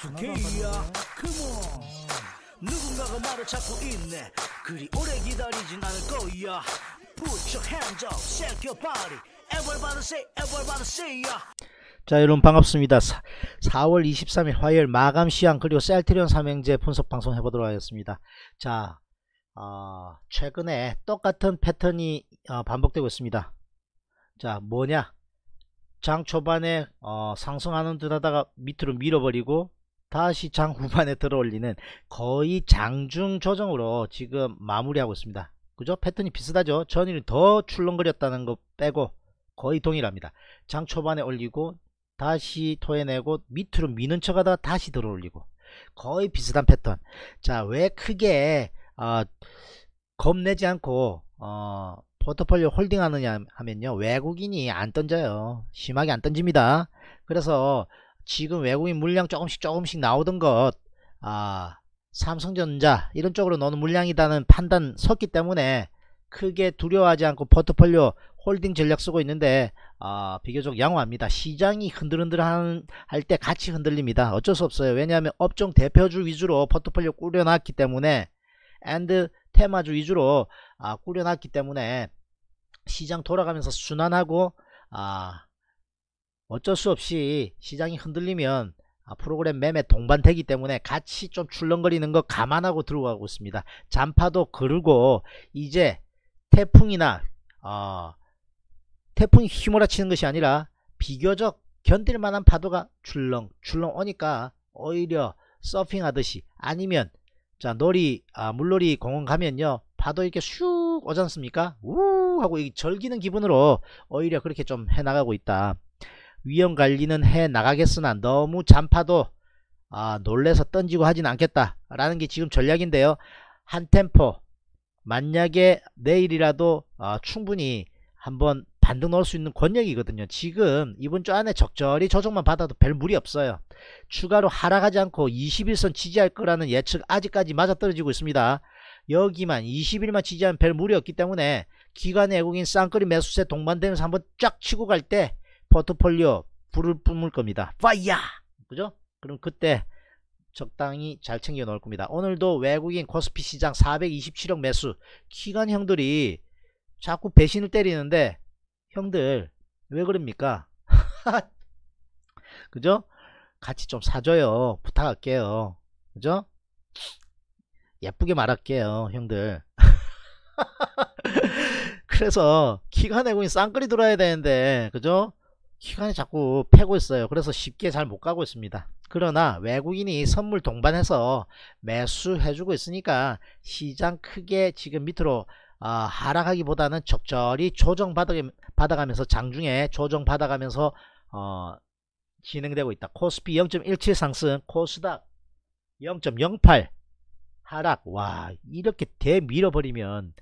부탁해야 그 컴온 누군가가 말을 찾고 있네 그리 오래 기다리진 않을 거야 Put your hands up, shake your body Everybody say, everybody say yeah. 자 여러분 반갑습니다. 4, 4월 23일 화요일 마감 시향 그리고 셀트리온 삼행제 분석 방송 해보도록 하겠습니다. 자 어, 최근에 똑같은 패턴이 어, 반복되고 있습니다. 자 뭐냐 장 초반에 어, 상승하는 듯 하다가 밑으로 밀어버리고 다시 장 후반에 들어올리는 거의 장중 조정으로 지금 마무리하고 있습니다. 그죠? 패턴이 비슷하죠? 전일 더 출렁거렸다는 것 빼고 거의 동일합니다. 장 초반에 올리고 다시 토해내고 밑으로 미는 척 하다가 다시 들어올리고 거의 비슷한 패턴 자 왜 크게 어, 겁내지 않고 어, 포트폴리오 홀딩 하느냐 하면요 외국인이 안 던져요 심하게 안 던집니다 그래서 지금 외국인 물량 조금씩 조금씩 나오던 것 아, 삼성전자 이런 쪽으로 넣는 물량이다는 판단 섰기 때문에 크게 두려워하지 않고 포트폴리오 홀딩 전략 쓰고 있는데 아, 비교적 양호합니다. 시장이 흔들흔들할 때 같이 흔들립니다. 어쩔 수 없어요. 왜냐하면 업종 대표주 위주로 포트폴리오 꾸려놨기 때문에 앤드 테마주 위주로 아, 꾸려놨기 때문에 시장 돌아가면서 순환하고 아, 어쩔 수 없이 시장이 흔들리면 아, 프로그램 매매 동반되기 때문에 같이 좀 출렁거리는 거 감안하고 들어가고 있습니다. 잔파도 그르고 이제 태풍이나 어, 태풍이 휘몰아치는 것이 아니라 비교적 견딜만한 파도가 출렁 출렁 오니까 오히려 서핑하듯이 아니면 자 놀이 아, 물놀이 공원 가면요 파도 이렇게 슉 오지 않습니까? 우 하고 절기는 기분으로 오히려 그렇게 좀 해나가고 있다. 위험 관리는 해 나가겠으나 너무 잔파도 아, 놀래서 던지고 하진 않겠다 라는 게 지금 전략인데요 한 템포 만약에 내일이라도 아, 충분히 한번 반등 넣을 수 있는 권력이거든요 지금 이번 주 안에 적절히 조정만 받아도 별 무리 없어요 추가로 하락하지 않고 21선 지지할 거라는 예측 아직까지 맞아떨어지고 있습니다 여기만 20일만 지지하면 별 무리 없기 때문에 기관 외국인 쌍끌리 매수세 동반되면서 한번 쫙 치고 갈때 포트폴리오 불을 뿜을 겁니다. 파이야! 그죠? 그럼 그때 적당히 잘 챙겨 넣을 겁니다. 오늘도 외국인 코스피 시장 427억 매수 기관 형들이 자꾸 배신을 때리는데 형들 왜 그럽니까? 그죠? 같이 좀 사줘요. 부탁할게요. 그죠? 예쁘게 말할게요. 형들. 그래서 기관 외국인 쌍끌이 들어야 되는데 그죠? 시간이 자꾸 패고 있어요. 그래서 쉽게 잘 못 가고 있습니다. 그러나 외국인이 선물 동반해서 매수해주고 있으니까 시장 크게 지금 밑으로 아, 하락하기보다는 적절히 조정받아가면서 장중에 조정받아가면서 어, 진행되고 있다. 코스피 0.17 상승, 코스닥 0.08 하락. 와 이렇게 대 밀어버리면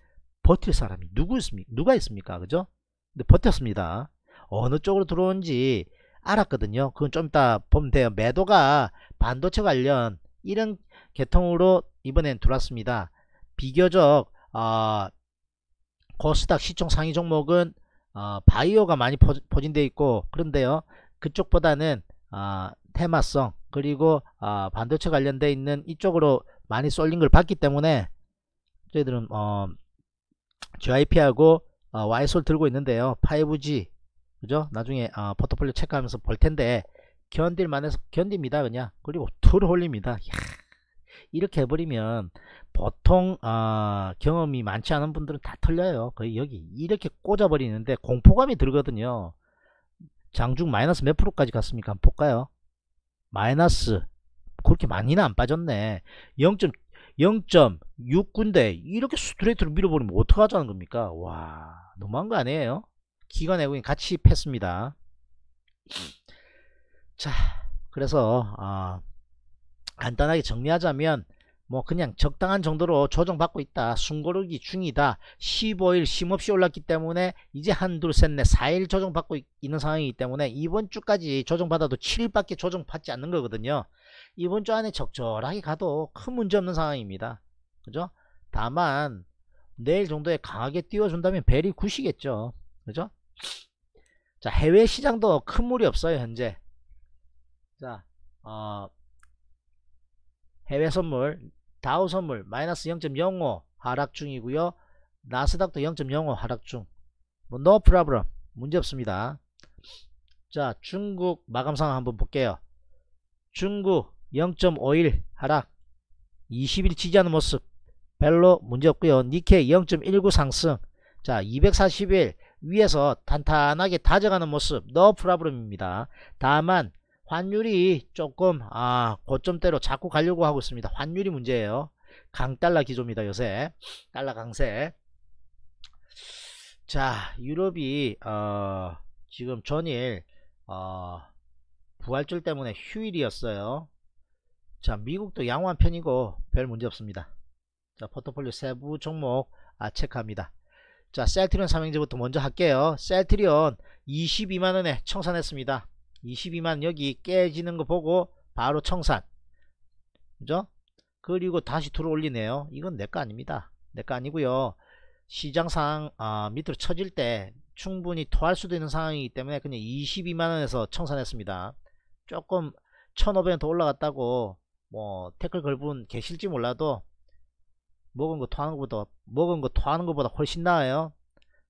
버틸 사람이 누구 있습니까? 누가 있습니까? 그죠? 근데 버텼습니다. 어느 쪽으로 들어온지 알았거든요. 그건 좀 이따 보면 돼요. 매도가 반도체 관련 이런 계통으로 이번엔 들어왔습니다. 비교적 어, 코스닥 시총 상위 종목은 어, 바이오가 많이 포진되어 있고 그런데요. 그쪽보다는 어, 테마성 그리고 어, 반도체 관련되어 있는 이쪽으로 많이 쏠린 걸 봤기 때문에 저희들은 어, GIP하고 어, YSOL 들고 있는데요. 5G 그죠? 나중에 아, 포트폴리오 체크하면서 볼 텐데 견딜만 해서 견딥니다 그냥 그리고 툴 올립니다 이야, 이렇게 해버리면 보통 어, 경험이 많지 않은 분들은 다 틀려요 거의 여기 이렇게 꽂아버리는데 공포감이 들거든요 장중 마이너스 몇 프로까지 갔습니까 한번 볼까요 마이너스 그렇게 많이는 안 빠졌네 0. 0.6군데 이렇게 스트레이트로 밀어버리면 어떡하자는 겁니까 와 너무한 거 아니에요 기관 외국인 같이 팼습니다. 자, 그래서 어, 간단하게 정리하자면 뭐 그냥 적당한 정도로 조정받고 있다. 숨고르기 중이다. 15일 쉼없이 올랐기 때문에 이제 한둘셋넷 4일 조정받고 있는 상황이기 때문에 이번 주까지 조정받아도 7일밖에 조정받지 않는 거거든요. 이번 주 안에 적절하게 가도 큰 문제 없는 상황입니다. 그죠? 다만 내일 정도에 강하게 띄워준다면 벨이 굳이겠죠 그죠? 자, 해외 시장도 큰 물이 없어요, 현재. 자, 어, 해외 선물, 다우 선물, 마이너스 0.05 하락 중이고요 나스닥도 0.05 하락 중. 뭐, no problem. 문제 없습니다. 자, 중국 마감 상황 한번 볼게요. 중국 0.51 하락. 20일 지지하는 모습 별로 문제없고요 니케 0.19 상승 자241 위에서 탄탄하게 다져가는 모습 너 프라브럼입니다. 다만 환율이 조금 아 고점대로 자꾸 가려고 하고 있습니다. 환율이 문제예요. 강달러 기조입니다. 요새 달러 강세 자 유럽이 어, 지금 전일 어, 부활절 때문에 휴일이었어요. 자 미국도 양호한 편이고 별 문제 없습니다. 자 포트폴리오 세부 종목 아 체크합니다. 자 셀트리온 삼행제부터 먼저 할게요 셀트리온 22만원에 청산했습니다 22만 여기 깨지는 거 보고 바로 청산 그죠 그리고 다시 들어올리네요 이건 내 거 아닙니다 내 거 아니고요 시장상 아, 밑으로 쳐질 때 충분히 토할 수도 있는 상황이기 때문에 그냥 22만원에서 청산했습니다 조금 1500원 더 올라갔다고 뭐 태클 걸분 계실지 몰라도 먹은 거 토하는 것보다 먹은 거 토하는 것보다 훨씬 나아요.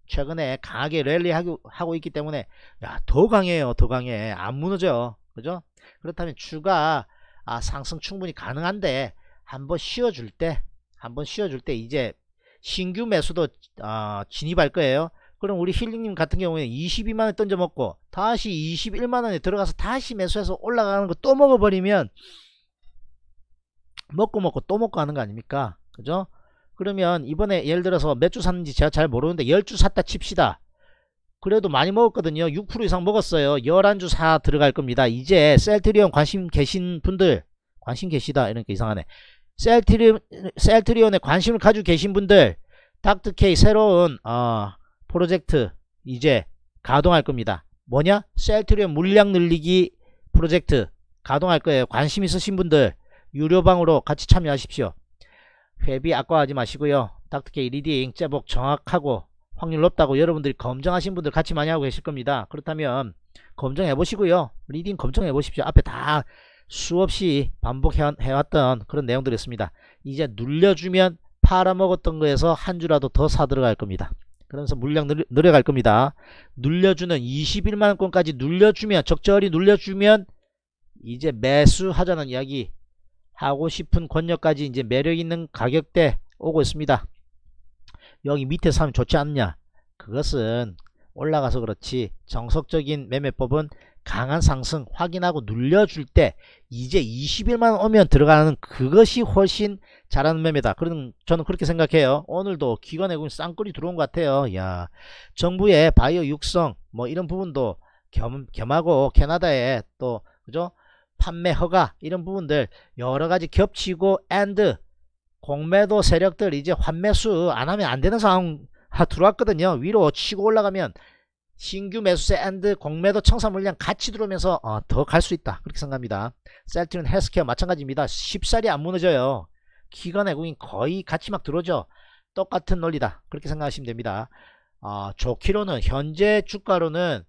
최근에 강하게 랠리하고 하고 있기 때문에 야더 강해요, 더 강해. 안 무너져, 그죠? 그렇다면 주가 아, 상승 충분히 가능한데 한번 쉬어줄 때, 한번 쉬어줄 때 이제 신규 매수도 어, 진입할 거예요. 그럼 우리 힐링님 같은 경우에는 22만원 에 던져먹고 다시 21만원에 들어가서 다시 매수해서 올라가는 거 또 먹어버리면 먹고 먹고 또 먹고 하는 거 아닙니까? 그죠? 그러면 이번에 예를 들어서 몇 주 샀는지 제가 잘 모르는데 10주 샀다 칩시다. 그래도 많이 먹었거든요. 6% 이상 먹었어요. 11주 사 들어갈 겁니다. 이제 셀트리온 관심 계신 분들 관심 계시다 이렇게 이상하네. 셀트리, 셀트리온에 관심을 가지고 계신 분들 닥트케이 새로운 어, 프로젝트 이제 가동할 겁니다. 뭐냐? 셀트리온 물량 늘리기 프로젝트 가동할 거예요. 관심 있으신 분들 유료방으로 같이 참여하십시오. 회비 아까워하지 마시고요. 닥터케이 리딩의잉복 정확하고 확률 높다고 여러분들이 검증하신 분들 같이 많이 하고 계실 겁니다. 그렇다면 검증해 보시고요. 리딩 검증해 보십시오. 앞에 다 수없이 반복해왔던 그런 내용들이었습니다. 이제 눌려주면 팔아먹었던 거에서 한 주라도 더 사들어갈 겁니다. 그러면서 물량 늘어갈 겁니다. 눌려주는 21만원권까지 눌려주면 적절히 눌려주면 이제 매수하자는 이야기 하고 싶은 권역까지 이제 매력 있는 가격대 오고 있습니다. 여기 밑에 사면 좋지 않냐? 그것은 올라가서 그렇지 정석적인 매매법은 강한 상승 확인하고 눌려줄 때 이제 20일만 오면 들어가는 그것이 훨씬 잘하는 매매다. 그런 저는 그렇게 생각해요. 오늘도 기관 외국인 쌍끌이 들어온 것 같아요. 야 정부의 바이오 육성 뭐 이런 부분도 겸, 겸하고 캐나다에또 그죠 판매 허가 이런 부분들 여러가지 겹치고 a 드 공매도 세력들 이제 환매수 안하면 안되는 상황 들어왔거든요 위로 치고 올라가면 신규 매수세 a 드 공매도 청산 물량 같이 들어오면서 어, 더 갈 수 있다 그렇게 생각합니다 셀트는 헬스케어 마찬가지입니다 쉽사리 안 무너져요 기관 외국인 거의 같이 막 들어오죠 똑같은 논리다 그렇게 생각하시면 됩니다 어, 좋기로는 현재 주가로는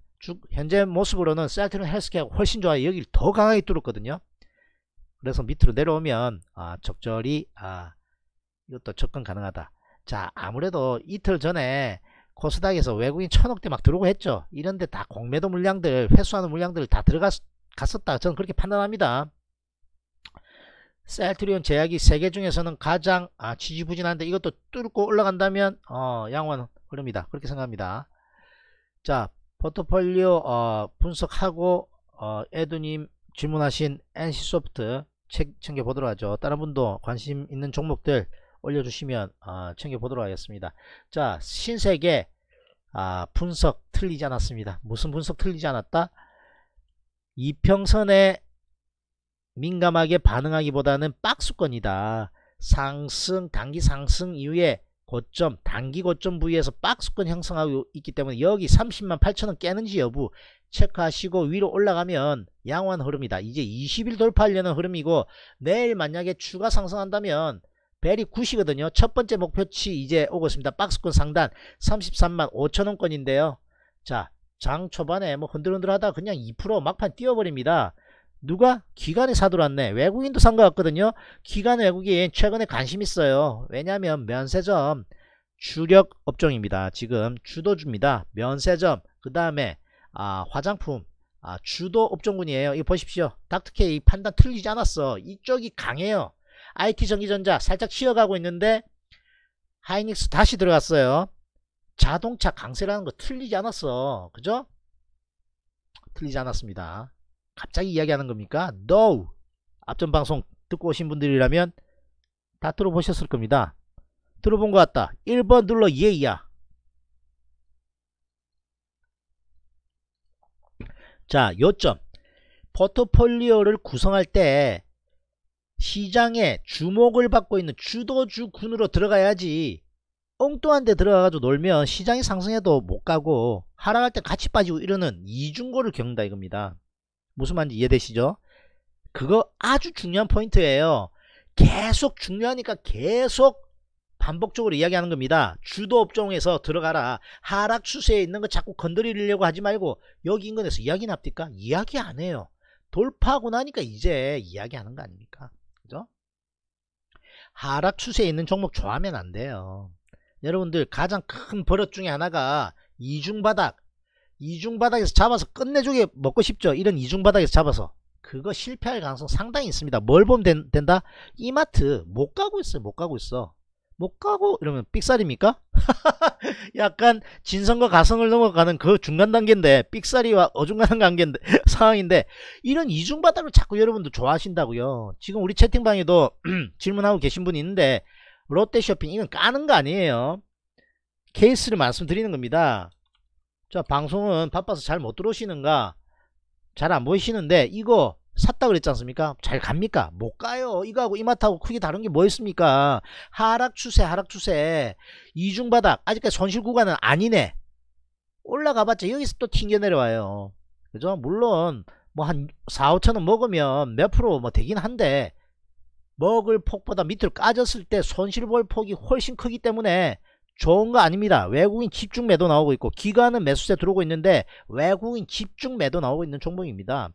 현재 모습으로는 셀트리온 헬스케어가 훨씬 좋아요. 여기를 더 강하게 뚫었거든요. 그래서 밑으로 내려오면 아, 적절히 아, 이것도 접근 가능하다. 자 아무래도 이틀 전에 코스닥에서 외국인 천억대 막 들어오고 했죠. 이런데 다 공매도 물량들 회수하는 물량들 다 들어갔었다. 저는 그렇게 판단합니다. 셀트리온 제약이 세계 중에서는 가장 아, 지지부진한데 이것도 뚫고 올라간다면 어, 양호한 흐름니다 그렇게 생각합니다. 자 포트폴리오 어, 분석하고 어, 에두님 질문하신 NC소프트 챙겨보도록 하죠. 다른 분도 관심 있는 종목들 올려주시면 어, 챙겨보도록 하겠습니다. 자 신세계 아, 분석 틀리지 않았습니다. 무슨 분석 틀리지 않았다? 이평선에 민감하게 반응하기보다는 박수권이다. 상승 단기 상승 이후에 고점 단기 고점 부위에서 박스권 형성하고 있기 때문에 여기 30만 8천원 깨는지 여부 체크하시고 위로 올라가면 양호한 흐름이다 이제 20일 돌파하려는 흐름이고 내일 만약에 추가 상승한다면 벨이 9시거든요 첫번째 목표치 이제 오고 있습니다 박스권 상단 33만 5천원권인데요 자장 초반에 뭐 흔들흔들하다 그냥 2% 막판 뛰어버립니다 누가? 기관이 사들었네. 외국인도 산 것 같거든요. 기관 외국인 최근에 관심 있어요. 왜냐하면 면세점 주력 업종입니다. 지금 주도주입니다. 면세점 그 다음에 아, 화장품 아, 주도 업종군이에요. 이거 보십시오. 닥터케이 판단 틀리지 않았어. 이쪽이 강해요. IT 전기전자 살짝 치어가고 있는데 하이닉스 다시 들어갔어요. 자동차 강세라는 거 틀리지 않았어. 그죠? 틀리지 않았습니다. 갑자기 이야기하는 겁니까? No! 앞전 방송 듣고 오신 분들이라면 다 들어보셨을 겁니다. 들어본 것 같다. 1번 눌러 예이야. 자, 요점. 포트폴리오를 구성할 때 시장에 주목을 받고 있는 주도주 군으로 들어가야지 엉뚱한 데 들어가가지고 놀면 시장이 상승해도 못 가고 하락할 때 같이 빠지고 이러는 이중고를 겪는다 이겁니다. 무슨 말인지 이해되시죠? 그거 아주 중요한 포인트예요. 계속 중요하니까 계속 반복적으로 이야기하는 겁니다. 주도 업종에서 들어가라. 하락 추세에 있는 거 자꾸 건드리려고 하지 말고 여기 인근에서 이야기 납니까? 이야기 안 해요. 돌파하고 나니까 이제 이야기하는 거 아닙니까? 그죠? 하락 추세에 있는 종목 좋아하면 안 돼요. 여러분들 가장 큰 버릇 중에 하나가 이중바닥 이중바닥에서 잡아서 끝내주게 먹고 싶죠 이런 이중바닥에서 잡아서 그거 실패할 가능성 상당히 있습니다 뭘 보면 된, 된다 이마트 못 가고 있어요 못 가고 있어 못 가고 이러면 삑사리입니까 약간 진성과 가성을 넘어가는 그 중간 단계인데 삑사리와 어중간한 관계인데 상황인데 이런 이중바닥을 자꾸 여러분도 좋아하신다고요. 지금 우리 채팅방에도 질문하고 계신 분이 있는데 롯데쇼핑 이건 까는 거 아니에요. 케이스를 말씀드리는 겁니다. 자 방송은 바빠서 잘 못 들어오시는가 잘 안 보이시는데 이거 샀다 그랬지 않습니까? 잘 갑니까? 못 가요. 이거하고 이마트하고 크게 다른 게뭐 있습니까? 하락 추세, 하락 추세. 이중바닥. 아직까지 손실 구간은 아니네. 올라가봤자 여기서 또 튕겨 내려와요. 그죠? 물론 뭐 한 4, 5천원 먹으면 몇 프로 뭐 되긴 한데 먹을 폭보다 밑으로 까졌을 때 손실 볼 폭이 훨씬 크기 때문에 좋은 거 아닙니다. 외국인 집중 매도 나오고 있고 기관은 매수세 들어오고 있는데 외국인 집중 매도 나오고 있는 종목입니다.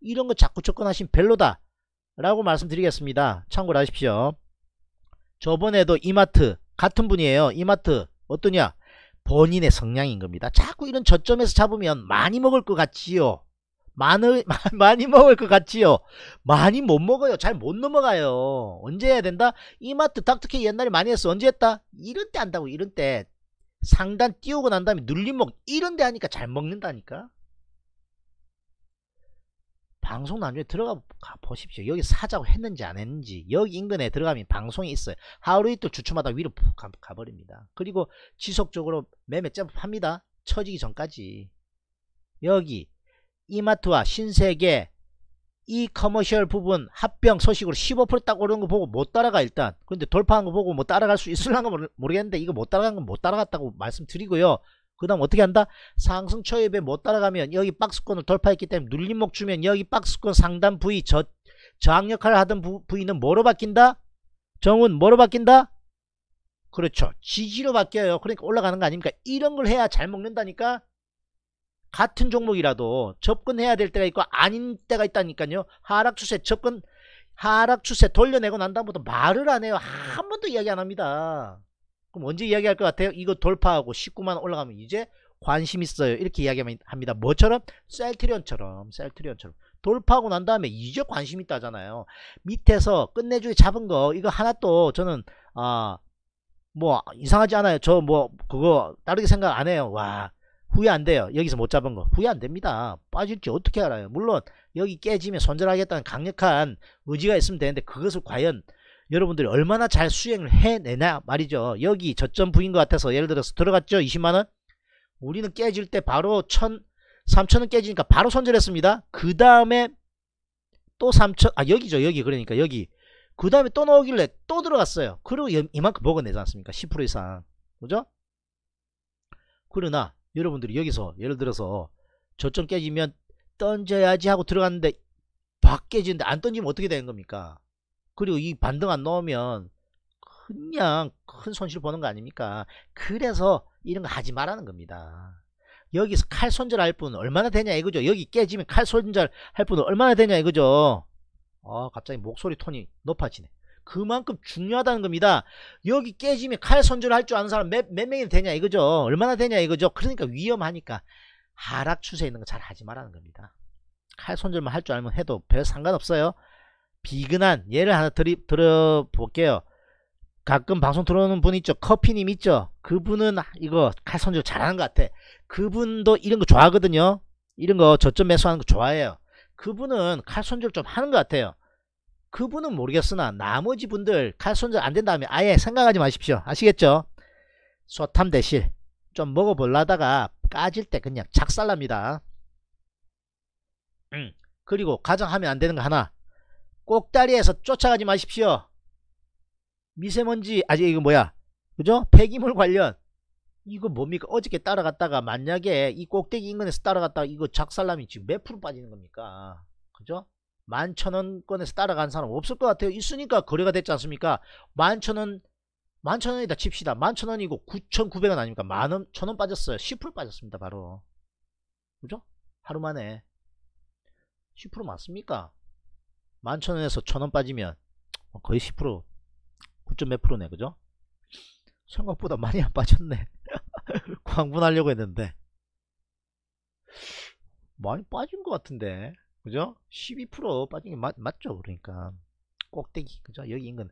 이런 거 자꾸 접근하신 별로다 라고 말씀드리겠습니다. 참고를 하십시오. 저번에도 이마트 같은 분이에요. 이마트 어떠냐? 본인의 성향인 겁니다. 자꾸 이런 저점에서 잡으면 많이 먹을 것 같지요. 많이, 많이 먹을 것 같지요? 많이 못 먹어요. 잘 못 넘어가요. 언제 해야 된다? 이마트 닥터케 옛날에 많이 했어. 언제 했다? 이런 때 한다고, 이런 때. 상단 띄우고 난 다음에 눌림목, 이런 데 하니까 잘 먹는다니까? 방송 나중에 들어가 보십시오. 여기 사자고 했는지 안 했는지 여기 인근에 들어가면 방송이 있어요. 하루 이틀 주춤하다 위로 푹 가, 버립니다 그리고 지속적으로 매매 점프합니다. 처지기 전까지 여기 이마트와 신세계 이 커머셜 부분 합병 소식으로 15%딱 오른 거 보고 못 따라가 일단 근데 돌파한 거 보고 뭐 따라갈 수있을란가 모르겠는데 이거 못 따라간 건 못 따라갔다고 말씀드리고요 그 다음 어떻게 한다 상승 초입에 못 따라가면 여기 박스권을 돌파했기 때문에 눌림목 주면 여기 박스권 상단 부위 저, 저항 역할을 하던 부, 부위는 뭐로 바뀐다 정은 뭐로 바뀐다 그렇죠 지지로 바뀌어요 그러니까 올라가는 거 아닙니까 이런 걸 해야 잘 먹는다니까 같은 종목이라도 접근해야 될 때가 있고 아닌 때가 있다니까요. 하락 추세 접근 하락 추세 돌려내고 난 다음부터 말을 안 해요. 한 번도 이야기 안 합니다. 그럼 언제 이야기할 것 같아요? 이거 돌파하고 19만 올라가면 이제 관심 있어요. 이렇게 이야기합니다. 하면 뭐처럼? 셀트리온처럼 셀트리온처럼 돌파하고 난 다음에 이제 관심 있다잖아요. 밑에서 끝내주기 잡은 거 이거 하나 또 저는 아 뭐 이상하지 않아요. 저 뭐 그거 다르게 생각 안 해요. 와 후회 안 돼요. 여기서 못 잡은 거. 후회 안 됩니다. 빠질지 어떻게 알아요. 물론 여기 깨지면 손절하겠다는 강력한 의지가 있으면 되는데 그것을 과연 여러분들이 얼마나 잘 수행을 해내나 말이죠. 여기 저점 부인 것 같아서 예를 들어서 들어갔죠. 20만원. 우리는 깨질 때 바로 1000, 3000원 깨지니까 바로 손절했습니다. 그 다음에 또 3000, 아 여기죠. 여기 그러니까 여기. 그 다음에 또 넣어길래 또 들어갔어요. 그리고 이만큼 먹어내지 않습니까? 10% 이상. 그죠? 그러나 여러분들이 여기서 예를 들어서 저점 깨지면 던져야지 하고 들어갔는데 밖 깨지는데 안 던지면 어떻게 되는 겁니까? 그리고 이 반등 안 넣으면 그냥 큰 손실 보는 거 아닙니까? 그래서 이런 거 하지 말라는 겁니다. 여기서 칼 손절할 분 얼마나 되냐 이거죠. 여기 깨지면 칼 손절할 분 얼마나 되냐 이거죠. 아 갑자기 목소리 톤이 높아지네. 그만큼 중요하다는 겁니다. 여기 깨지면 칼손절을할 줄 아는 사람 몇, 몇 명이 되냐 이거죠. 얼마나 되냐 이거죠. 그러니까 위험하니까 하락 추세 에 있는 거 잘 하지 말라는 겁니다. 칼손절만할 줄 알면 해도 별 상관없어요. 비근한 예를 하나 드리, 들어볼게요. 가끔 방송 들어오는 분 있죠. 커피님 있죠. 그분은 아, 이거 칼손절 잘하는 것 같아. 그분도 이런 거 좋아하거든요. 이런 거 저점 매수하는 거 좋아해요. 그분은 칼손절좀 하는 것 같아요. 그분은 모르겠으나 나머지 분들 칼 손절 안 된다면 아예 생각하지 마십시오. 아시겠죠? 소탐 대실 좀 먹어볼라다가 까질 때 그냥 작살납니다. 음. 그리고 가장 하면 안 되는 거 하나 꼭다리에서 쫓아가지 마십시오. 미세먼지 아직 이거 뭐야 그죠? 폐기물 관련 이거 뭡니까? 어저께 따라갔다가 만약에 이 꼭대기 인근에서 따라갔다가 이거 작살남이 지금 몇 프로 빠지는 겁니까? 그죠? 만천원권에서 따라간 사람 없을 것 같아요 있으니까 거래가 됐지 않습니까 만천원 만천원이다 칩시다 만천원이고 9,900원 아닙니까 만원 천원 빠졌어요 10% 빠졌습니다 바로 그죠 하루 만에 10% 맞습니까 만천원에서 천원 빠지면 거의 10% 9. 몇 프로네 그죠 생각보다 많이 안 빠졌네 광분하려고 했는데 많이 빠진 것 같은데 그죠? 12% 빠진 게 맞, 맞죠? 그러니까 꼭대기 그죠? 여기 인근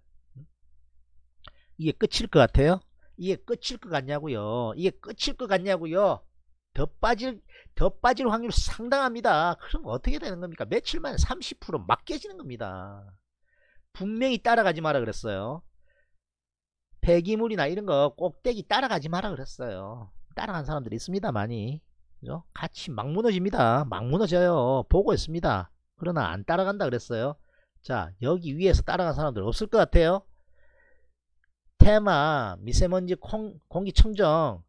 이게 끝일 것 같아요? 이게 끝일 것 같냐고요? 이게 끝일 것 같냐고요? 더 빠질 더 빠질 확률 상당합니다. 그럼 어떻게 되는 겁니까? 며칠 만에 30%막 깨지는 겁니다. 분명히 따라가지 마라 그랬어요. 폐기물이나 이런 거 꼭대기 따라가지 마라 그랬어요. 따라간 사람들이 있습니다 많이. 그죠? 같이 막 무너집니다. 막 무너져요. 보고 있습니다. 그러나 안 따라간다 그랬어요. 자, 여기 위에서 따라간 사람들 없을 것 같아요. 테마, 미세먼지, 콩, 공기청정,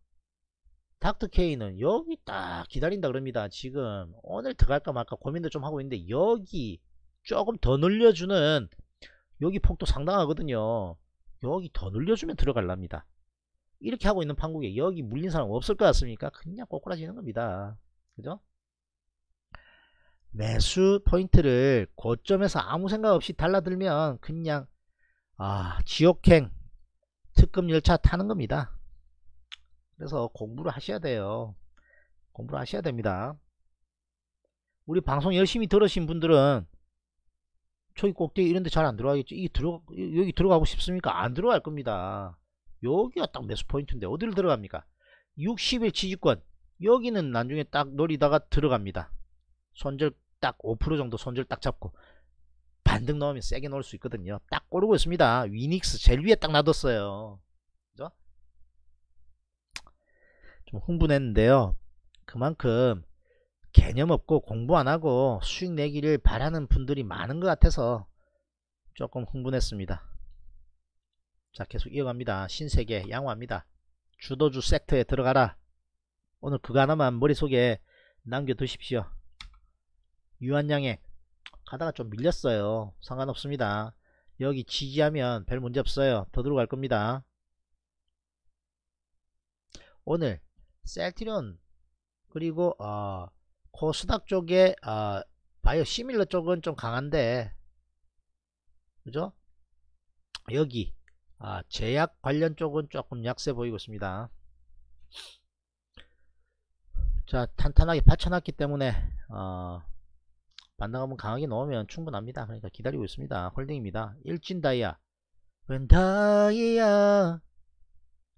닥터케이는 여기 딱 기다린다 그럽니다. 지금 오늘 들어갈까 말까 고민도 좀 하고 있는데 여기 조금 더 늘려주는 여기 폭도 상당하거든요. 여기 더 늘려주면 들어갈랍니다. 이렇게 하고 있는 판국에 여기 물린 사람 없을 것 같습니까? 그냥 꼬꾸라지는 겁니다. 그죠? 매수 포인트를 고점에서 아무 생각 없이 달라들면 그냥 아 지옥행 특급 열차 타는 겁니다. 그래서 공부를 하셔야 돼요. 공부를 하셔야 됩니다. 우리 방송 열심히 들으신 분들은 초기 꼭대기 이런데 잘 안 들어가겠죠. 이 들어 여기 들어가고 싶습니까? 안 들어갈 겁니다. 여기가 딱 매수 포인트인데 어디를 들어갑니까 60일 지지권 여기는 나중에 딱 노리다가 들어갑니다 손절 딱 5% 정도 손절 딱 잡고 반등 넣으면 세게 넣을 수 있거든요 딱 고르고 있습니다 위닉스 제일 위에 딱 놔뒀어요 그죠? 좀 흥분했는데요 그만큼 개념 없고 공부 안하고 수익 내기를 바라는 분들이 많은 것 같아서 조금 흥분했습니다 자 계속 이어갑니다. 신세계 양호합니다. 주도주 섹터에 들어가라. 오늘 그거 하나만 머릿속에 남겨두십시오. 유한양액 가다가 좀 밀렸어요. 상관없습니다. 여기 지지하면 별 문제 없어요. 더 들어갈 겁니다. 오늘 셀티론 그리고 어, 코스닥 쪽에 어, 바이오 시밀러 쪽은 좀 강한데 그죠? 여기 아, 제약 관련 쪽은 조금 약세 보이고 있습니다. 자, 탄탄하게 받쳐놨기 때문에 어, 반등하면 강하게 넣으면 충분합니다. 그러니까 기다리고 있습니다. 홀딩입니다. 일진 다이아 When 다이아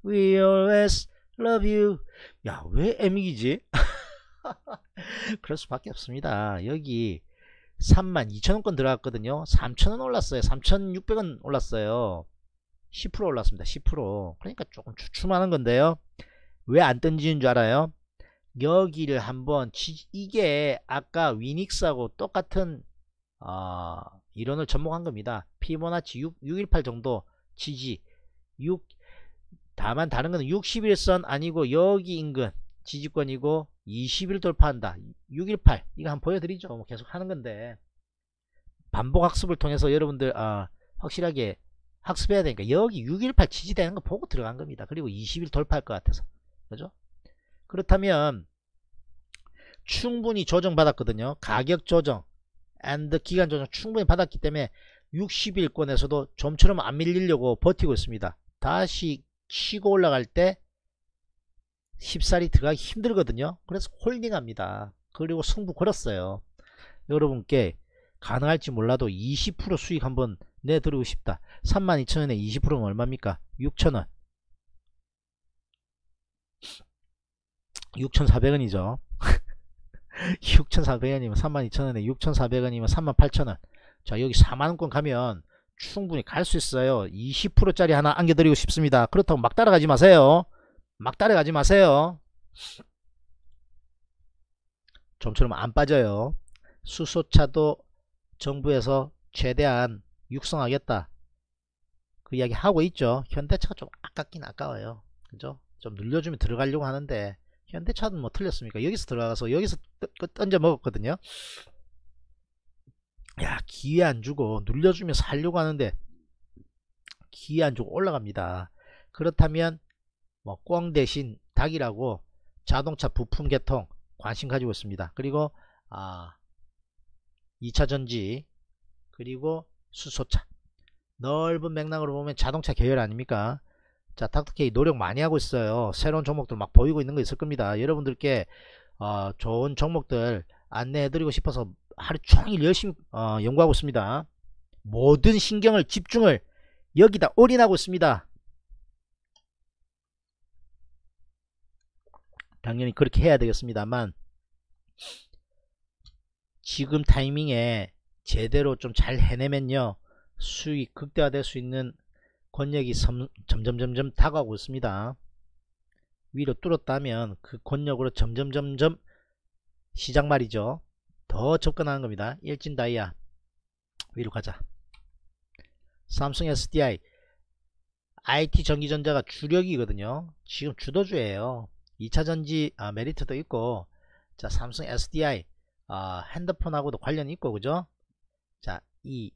We always love you 야, 왜애미기지 그럴 수밖에 없습니다. 여기 32,000원권 들어갔거든요. 3,000원 올랐어요. 3,600원 올랐어요. 10% 올랐습니다. 10% 그러니까 조금 추춤하는 건데요. 왜 안 던지는 줄 알아요? 여기를 한번 지, 이게 아까 위닉스하고 똑같은 어, 아, 이론을 접목한 겁니다. 피보나치 6, 1 8 정도 지지 6 다만 다른 것은 61선 아니고 여기 인근 지지권이고 20일 돌파한다. 618 이거 한번 보여드리죠. 뭐 계속 하는 건데 반복 학습을 통해서 여러분들 아, 확실하게 학습해야 되니까 여기 618 지지되는 거 보고 들어간 겁니다. 그리고 20일 돌파할 것 같아서. 그죠? 그렇다면 충분히 조정받았거든요. 가격 조정 앤드 기간 조정 충분히 받았기 때문에 60일권에서도 좀처럼 안 밀리려고 버티고 있습니다. 다시 치고 올라갈 때 10살이 들어가기 힘들거든요. 그래서 홀딩합니다. 그리고 승부 걸었어요. 여러분께 가능할지 몰라도 20% 수익 한번 네 들고 싶다 32,000원에 20%면 얼마입니까 6,000원 6,400원이죠 6,400원이면 32,000원에 6,400원이면 38,000원 자 여기 4만원권 가면 충분히 갈 수 있어요 20%짜리 하나 안겨드리고 싶습니다 그렇다고 막 따라가지 마세요 막 따라가지 마세요 좀처럼 안 빠져요 수소차도 정부에서 최대한 육성하겠다 그 이야기 하고 있죠 현대차가 좀 아깝긴 아까워요 그죠 좀 늘려주면 들어가려고 하는데 현대차는 뭐 틀렸습니까 여기서 들어가서 여기서 던져 먹었거든요 야 기회 안 주고 눌려주면 살려고 하는데 기회 안 주고 올라갑니다 그렇다면 뭐꽝 대신 닭이라고 자동차 부품 개통 관심 가지고 있습니다 그리고 아 2차전지 그리고 수소차 넓은 맥락으로 보면 자동차 계열 아닙니까 자탁터케이 노력 많이 하고 있어요 새로운 종목들 막 보이고 있는 거 있을 겁니다 여러분들께 어, 좋은 종목들 안내해 드리고 싶어서 하루 종일 열심히 어, 연구하고 있습니다 모든 신경을 집중을 여기다 올인하고 있습니다 당연히 그렇게 해야 되겠습니다만 지금 타이밍에 제대로 좀 잘 해내면요 수익 극대화될 수 있는 권력이 점점점점 다가오고 있습니다 위로 뚫었다면 그 권력으로 점점점점 시작 말이죠 더 접근하는 겁니다 일진 다이아 위로 가자 삼성 SDI IT 전기전자가 주력이거든요 지금 주도주예요 2차전지 아, 메리트도 있고 자 삼성 SDI 아, 핸드폰하고도 관련이 있고 그죠 자, 이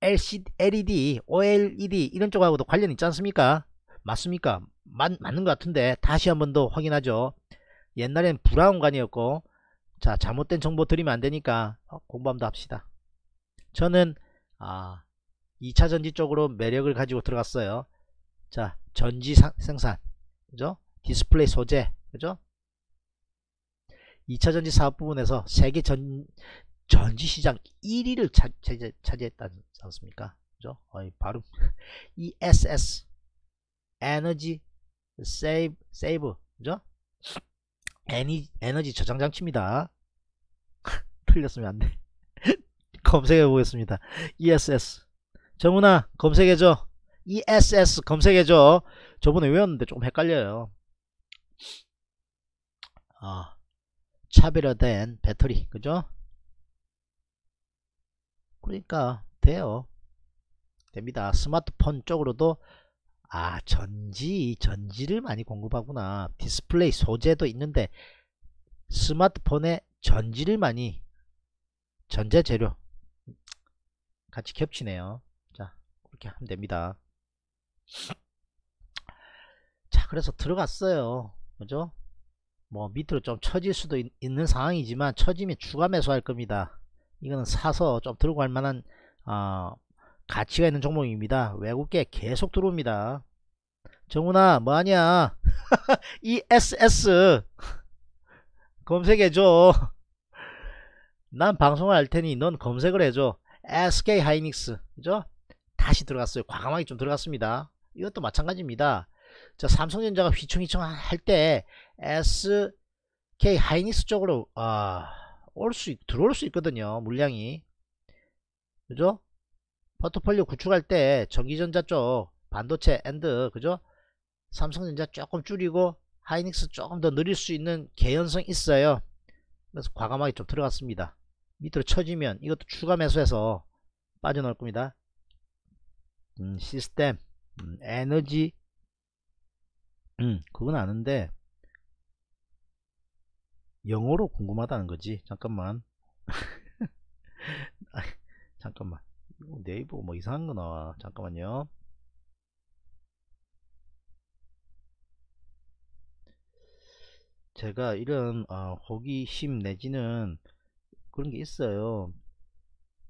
LCD, LED, OLED 이런 쪽하고도 관련 있지 않습니까? 맞습니까? 맞, 맞는 것 같은데 다시 한 번 더 확인하죠. 옛날엔 브라운관이었고 자 잘못된 정보 드리면 안되니까 어, 공부함도 합시다. 저는 아 2차 전지 쪽으로 매력을 가지고 들어갔어요. 자 전지 사, 생산 그죠? 디스플레이 소재 그죠? 2차 전지 사업 부분에서 세계 전 전지시장 1위를 차, 차지, 차지했다지 않습니까? 그죠? 어이, 발음. ESS. 에너지 세이브, 세이브. 그죠? 에너지, 에너지 저장장치입니다. 틀렸으면 안 돼. 검색해 보겠습니다. ESS. 정훈아, 검색해줘. ESS 검색해줘. 저번에 외웠는데 조금 헷갈려요. 아, 차별화된 배터리. 그죠? 그러니까 돼요. 됩니다. 스마트폰 쪽으로도 아 전지 전지를 많이 공급하구나 디스플레이 소재도 있는데 스마트폰에 전지를 많이 전자재료 같이 겹치네요 자 그렇게 하면 됩니다 자 그래서 들어갔어요 그죠 뭐 밑으로 좀 처질 수도 있, 는 상황이지만 처지면 추가 매수할 겁니다 이거는 사서 좀 들고 갈 만한 어, 가치가 있는 종목입니다. 외국계 계속 들어옵니다. 정훈아 뭐하냐 ESS 검색해줘 난 방송을 할테니 넌 검색을 해줘 SK 하이닉스 그죠? 다시 들어갔어요 과감하게 좀 들어갔습니다 이것도 마찬가지입니다 자 삼성전자가 휘청휘청 할 때 SK 하이닉스 쪽으로 아올 수, 들어올 수 있거든요. 물량이. 그죠? 포트폴리오 구축할 때 전기전자 쪽 반도체 앤드 그죠? 삼성전자 조금 줄이고 하이닉스 조금 더 늘릴 수 있는 개연성 있어요. 그래서 과감하게 좀 들어갔습니다. 밑으로 쳐지면 이것도 추가 매수해서 빠져나올 겁니다. 음, 시스템, 음, 에너지, 음, 그건 아는데 영어로 궁금하다는 거지 잠깐만 잠깐만 뭐 네이버 뭐 이상한 거 나와 잠깐만요 제가 이런 어, 아, 호기심 내지는 그런 게 있어요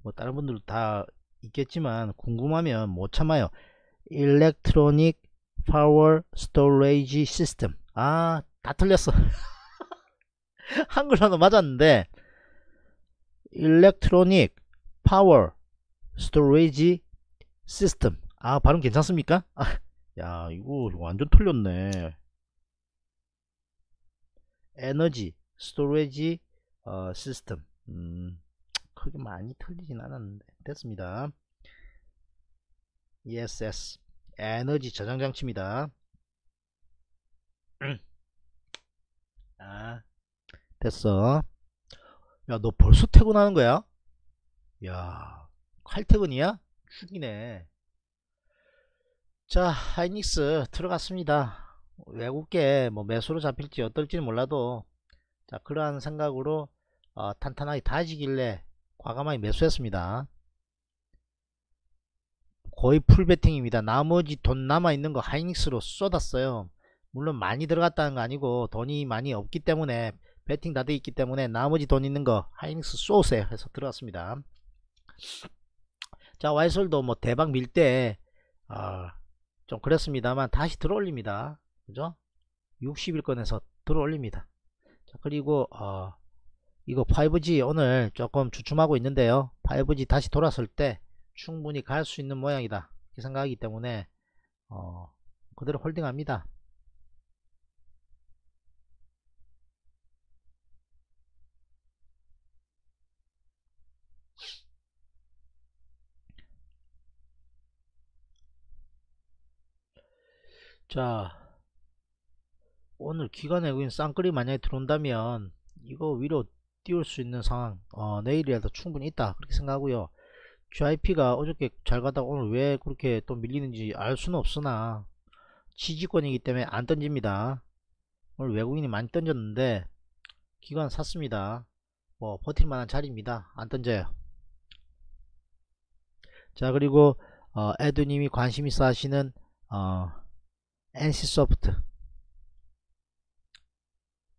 뭐 다른 분들 도다 있겠지만 궁금하면 못 참아요 Electronic Power Storage System 아다 틀렸어 한글로는 맞았는데 electronic power storage system 아 발음 괜찮습니까? 아, 야 이거 완전 틀렸네 에너지 스토리지 a g e 어, s y s 음, 크게 많이 틀리진 않았는데 됐습니다 ESS 에너지 저장장치입니다 아 됐어 야 너 벌써 퇴근하는 거야? 야 칼퇴근이야? 죽이네 자 하이닉스 들어갔습니다 외국계 뭐 매수로 잡힐지 어떨지는 몰라도 자 그러한 생각으로 어, 탄탄하게 다지길래 과감하게 매수했습니다 거의 풀베팅입니다 나머지 돈 남아있는 거 하이닉스로 쏟았어요 물론 많이 들어갔다는 거 아니고 돈이 많이 없기 때문에 베팅 다 돼 있기 때문에 나머지 돈 있는 거 하이닉스 쏘세요 해서 들어왔습니다 자 와이솔도 뭐 대박 밀때 어, 아, 좀 그랬습니다만 다시 들어올립니다 그죠 60일권에서 들어올립니다 자 그리고 어, 이거 5G 오늘 조금 주춤하고 있는데요 5G 다시 돌았을 때 충분히 갈 수 있는 모양이다 이렇게 생각하기 때문에 어, 그대로 홀딩합니다 자 오늘 기간외국인 쌍끌이 만약에 들어온다면 이거 위로 띄울 수 있는 상황 어, 내일이라도 충분히 있다 그렇게 생각하고요 GIP가 어저께 잘 가다가 오늘 왜 그렇게 또 밀리는지 알 수는 없으나 지지권이기 때문에 안 던집니다 오늘 외국인이 많이 던졌는데 기관 샀습니다 뭐 버틸만한 자리입니다 안 던져요 자 그리고 어, 에드님이 관심 있어 하시는 어, NC소프트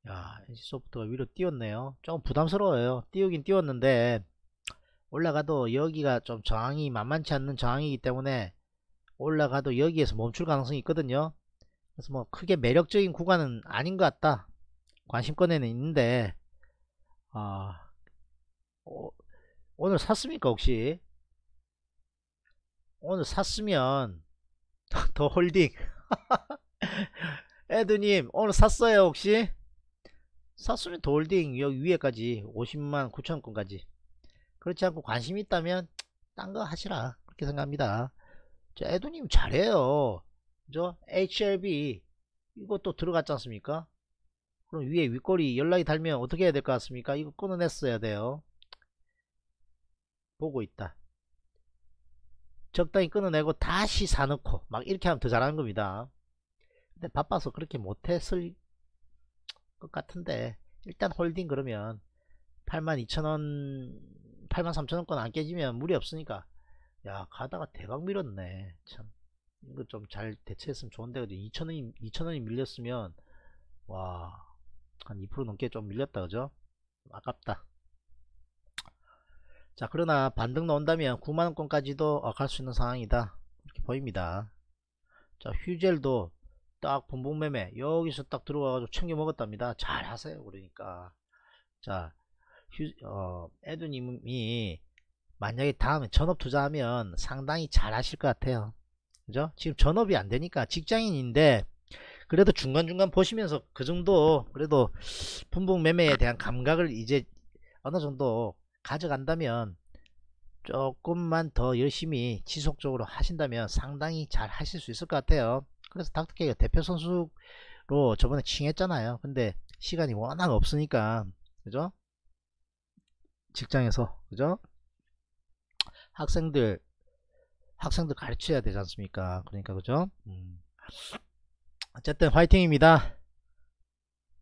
야 NC소프트가 위로 띄웠네요 좀 부담스러워요 띄우긴 띄웠는데 올라가도 여기가 좀 저항이 만만치 않는 저항이기 때문에 올라가도 여기에서 멈출 가능성이 있거든요 그래서 뭐 크게 매력적인 구간은 아닌 것 같다 관심권에는 있는데 아 어, 오늘 샀습니까 혹시 오늘 샀으면 더 홀딩 에드님 오늘 샀어요 혹시? 샀으면 돌딩 여기 위에까지 50만 9천건까지 그렇지 않고 관심 있다면 딴 거 하시라 그렇게 생각합니다 자 에드님 잘해요 저 HLB 이것도 들어갔지 않습니까? 그럼 위에 윗꼬리 연락이 달면 어떻게 해야 될 것 같습니까? 이거 끊어냈어야 돼요. 보고 있다. 적당히 끊어내고 다시 사놓고 막 이렇게 하면 더 잘하는 겁니다 근데 바빠서 그렇게 못했을 것 같은데 일단 홀딩 그러면 82,000원 83,000원권 안 깨지면 무리 없으니까 야 가다가 대박 밀었네 참 이거 좀 잘 대체했으면 좋은데 2,000원이 2,000원이 밀렸으면 와 한 2% 넘게 좀 밀렸다 그죠 아깝다 자 그러나 반등 나온다면 9만원권까지도 어, 갈수 있는 상황이다 이렇게 보입니다 자 휴젤도 딱 분봉매매 여기서 딱 들어와가지고 챙겨 먹었답니다 잘 하세요 그러니까 자 휴, 어, 에드님이 만약에 다음에 전업 투자하면 상당히 잘 하실 것 같아요 그죠 지금 전업이 안되니까 직장인인데 그래도 중간중간 보시면서 그 정도 그래도 분봉매매에 대한 감각을 이제 어느 정도 가져간다면 조금만 더 열심히 지속적으로 하신다면 상당히 잘 하실 수 있을 것 같아요 그래서 닥터케이가 대표 선수로 저번에 칭했잖아요 근데 시간이 워낙 없으니까 그죠 직장에서 그죠 학생들 학생들 가르쳐야 되지 않습니까 그러니까 그죠 음. 어쨌든 화이팅입니다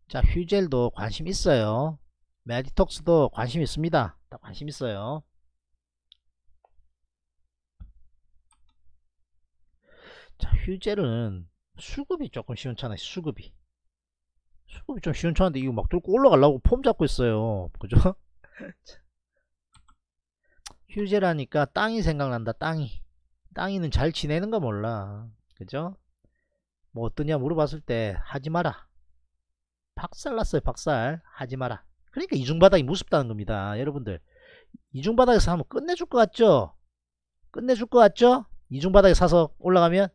자 휴젤도 관심 있어요 매디톡스도 관심 있습니다 다 관심 있어요. 자, 휴젤은 수급이 조금 시원찮아요. 수급이. 수급이 좀 시원찮은데 이거 막 들고 올라가려고 폼 잡고 있어요. 그죠? 휴재라니까 땅이 생각난다. 땅이. 땅이는 잘지내는거 몰라. 그죠? 뭐 어떠냐 물어봤을 때 하지 마라. 박살났어요. 박살. 하지 마라. 그러니까 이중바닥이 무섭다는 겁니다. 여러분들 이중바닥에서 하면 끝내줄 것 같죠? 끝내줄 것 같죠? 이중바닥에 사서 올라가면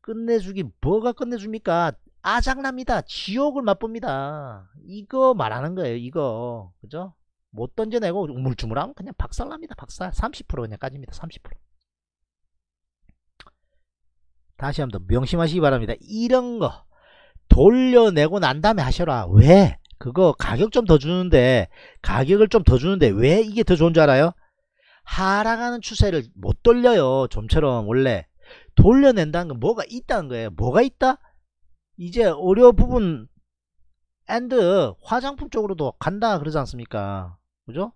끝내주기 뭐가 끝내줍니까? 아작납니다 지옥을 맛봅니다. 이거 말하는 거예요. 이거 그죠? 못 던져내고 우물쭈물하면 그냥 박살납니다. 박살 30% 그냥 까집니다. 30% 다시 한 번 명심하시기 바랍니다. 이런 거 돌려내고 난 다음에 하셔라. 왜? 그거 가격 좀 더 주는데 가격을 좀 더 주는데 왜 이게 더 좋은 줄 알아요? 하락하는 추세를 못 돌려요. 좀처럼 원래 돌려낸다는 건 뭐가 있다는 거예요. 뭐가 있다? 이제 어려 부분 앤드 화장품 쪽으로도 간다 그러지 않습니까? 그죠?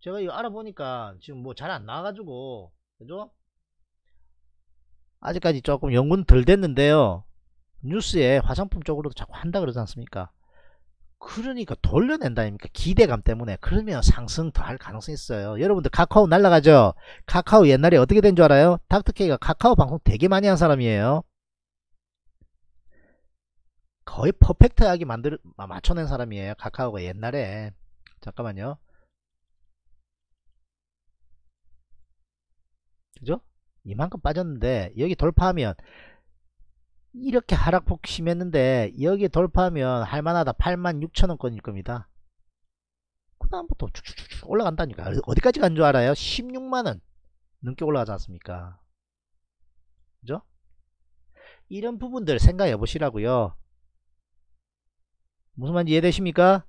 제가 이거 알아보니까 지금 뭐 잘 안 나와가지고 그죠? 아직까지 조금 연구는 덜 됐는데요. 뉴스에 화장품 쪽으로도 자꾸 한다 그러지 않습니까? 그러니까 돌려낸다니까 기대감 때문에 그러면 상승 더 할 가능성이 있어요 여러분들 카카오 날라가죠 카카오 옛날에 어떻게 된 줄 알아요 닥터케이가 카카오 방송 되게 많이 한 사람이에요 거의 퍼펙트하게 만들 맞춰낸 사람이에요 카카오가 옛날에 잠깐만요 그죠 이만큼 빠졌는데 여기 돌파하면 이렇게 하락폭 심했는데 여기 돌파하면 할만하다 86,000원권일 겁니다 그 다음부터 쭉쭉쭉 올라간다니까 어디까지 간 줄 알아요? 16만원 넘게 올라가지 않습니까 그죠? 이런 부분들 생각해 보시라고요 무슨 말인지 이해되십니까?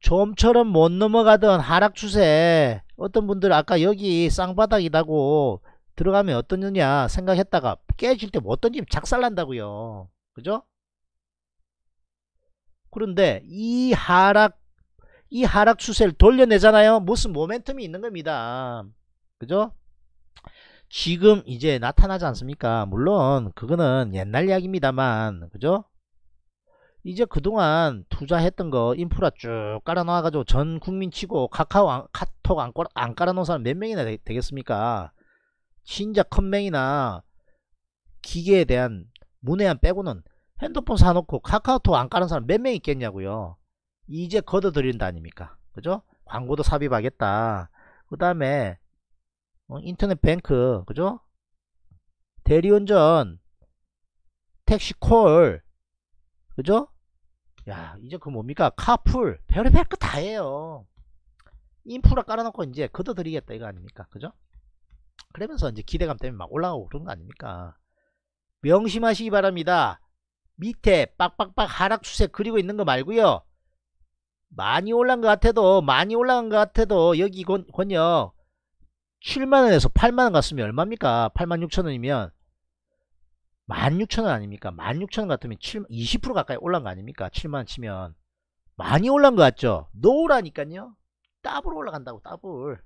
좀처럼 못 넘어가던 하락 추세 어떤 분들 아까 여기 쌍바닥이라고 들어가면 어떤 년이야 생각했다가 깨질 때 뭐 어떤지 작살난다고요. 그죠? 그런데 이 하락 이 하락 추세를 돌려내잖아요. 무슨 모멘텀이 있는 겁니다. 그죠? 지금 이제 나타나지 않습니까? 물론 그거는 옛날 이야기입니다만 그죠? 이제 그동안 투자했던 거 인프라 쭉 깔아놔가지고 전 국민 치고 카카오 안, 카톡 안, 안 깔아놓은 사람 몇 명이나 되, 겠습니까 신작 컴맹이나 기계에 대한 문외한 빼고는 핸드폰 사놓고 카카오톡 안 까는 사람 몇 명 있겠냐고요 이제 걷어들인다 아닙니까 그죠 광고도 삽입하겠다 그 다음에 어, 인터넷 뱅크 그죠 대리운전 택시콜 그죠 야 이제 그 뭡니까 카풀 별의별 거다 해요 인프라 깔아놓고 이제 걷어들이겠다 이거 아닙니까 그죠 그러면서 이제 기대감 때문에 막 올라가고 그런 거 아닙니까? 명심하시기 바랍니다. 밑에 빡빡빡 하락 추세 그리고 있는 거 말고요. 많이 올라간것 같아도 많이 올라간 것 같아도 여기 건, 건요 7만원에서 8만원 갔으면 얼마입니까? 8만 6천원이면 1만 6천원 아닙니까? 1만 6천원 같으면 7, 20% 가까이 올라간거 아닙니까? 7만원 치면 많이 올라간것 같죠? 노라니까요 우 더블 올라간다고 더블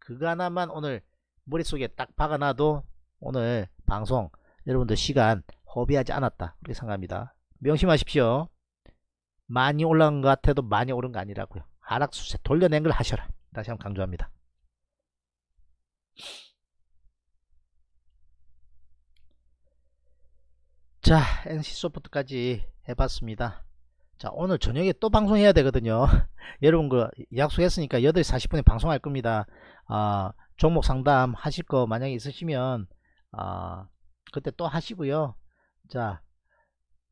그거 하나만 오늘 머릿속에 딱 박아놔도 오늘 방송 여러분들 시간 허비하지 않았다 그렇게 생각합니다 명심하십시오 많이 올라간 것 같아도 많이 오른 거 아니라고요 하락 수세 돌려낸 걸 하셔라 다시 한번 강조합니다 자 NC소프트까지 해봤습니다 자 오늘 저녁에 또 방송해야 되거든요 여러분 그 약속했으니까 8시 40분에 방송할 겁니다 아 어, 종목 상담 하실 거 만약에 있으시면 어, 그때 또 하시고요 자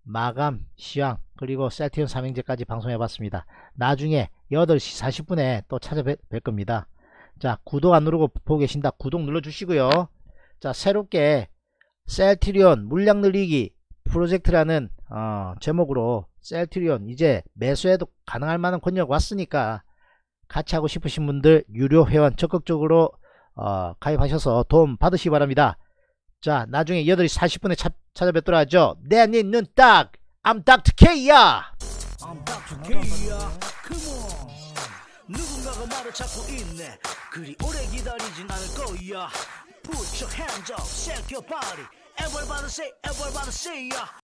마감 시황 그리고 셀티온 삼행제까지 방송해 봤습니다 나중에 8시 40분에 또 찾아뵐 겁니다 자 구독 안 누르고 보고 계신다 구독 눌러 주시고요 자 새롭게 셀트리온 물량 늘리기 프로젝트라는 어, 제목으로 셀트리온 이제 매수해도 가능할 만한 권력 왔으니까 같이 하고 싶으신 분들 유료 회원 적극적으로 어, 가입하셔서 도움 받으시기 바랍니다. 자 나중에 8시 40분에 차, 찾아뵙도록 하죠. 내눈 딱! I'm 닥터 K야! I'm 닥터 K야! Come on! 누군가가 말을 찾고 있네 그리 오래 기다리진 않을 거야 Put your hands up, shake your body Everybody say, everybody say yeah.